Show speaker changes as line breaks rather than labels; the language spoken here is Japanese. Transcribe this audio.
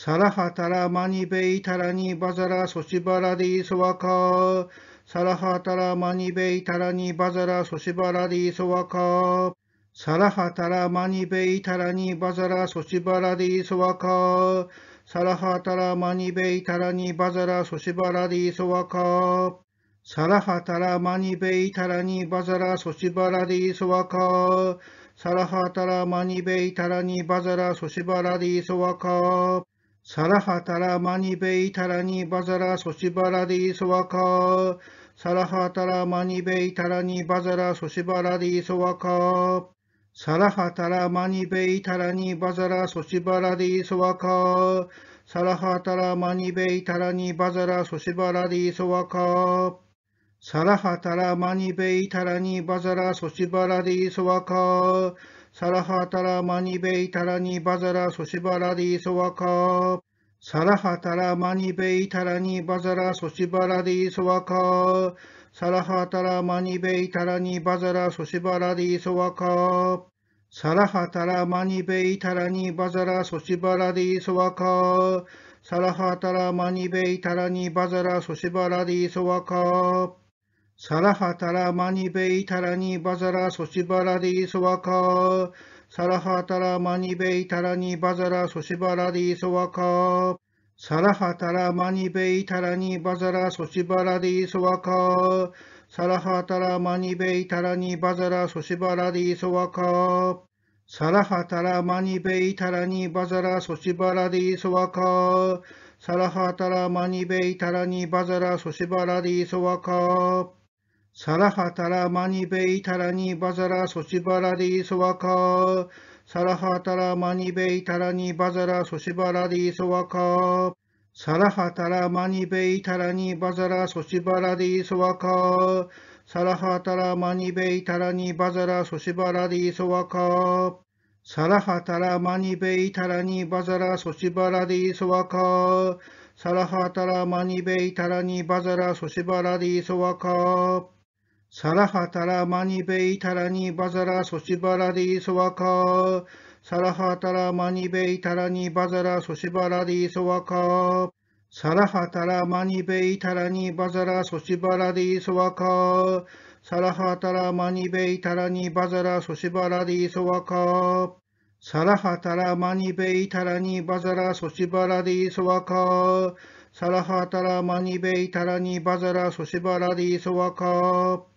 サラハタラマニベイタラニバザラソシバラディソワカサラハタラマニベイタラニバザラソシバラディソワカサラハタラマニベイタラニバザラソシバラディソワカサラハタラマニベイタラニバザラソシバラディソワカサラハタラマニベイタラニバザラソシバラディソワカサラハタラマニベイタラニバザラソシバラディソワカサラハタラマニベイタラニバザラソシバラディソワカサラハタラマニベイタラニバザラソシバラディソワカサラハタラマニベイタラニバザラソシバラディソワカサラハタラマニベイタラニバザラソシバラディソワカサラハタラマニベイタラニバザラソシバラディソワカサラハタラマニベイタラニバザラソシバラディソワカサラハタラマニベイタラニバザラソシバラディソワカサラハタラマニベイタラニバザラソシバラディソワカサラハタラマニベイタラニバザラソシバラディソワカサラハタラマニベイタラニバザラソシバラディソワカサラハタラマニベイタラニバザラソシバラディソワカサラハタラマニベイタラニバザラソシバラディソワカサラハタラマニベイタラニバザラソシバラディソワカサラハタラマニベイタラニバザラソシバラディソワカサラハタラマニベイタラニバザラソシバラディソワカサラハタラマニベイタラニバザラソシバラディソワカサラハタラマニベイタラニバザラソシバラディソワカーサラハタラマニベイタラニバザラソシバラディソワカーサラハタラマニベイタラニバザラソシバラディソワカーサラハタラマニベイタラニバザラソシバラディソワカーサラハタラマニベイタラニバザラソシバラディソワカサラハタラマニベイタラニバザラソシバラディソワカサラハタラマニベイタラニバザラソシバラディソワカサラハタラマニベイタラニバザラソシバラディソワカサラハタラマニベイタラニバザラソシバラディソワカサラハタラマニベイタラニバザラソシバラディソワカサラハタラマニベイタラニバザラソシバラディソワカサラハタラマニベイタラニバザラソシバラディソワカ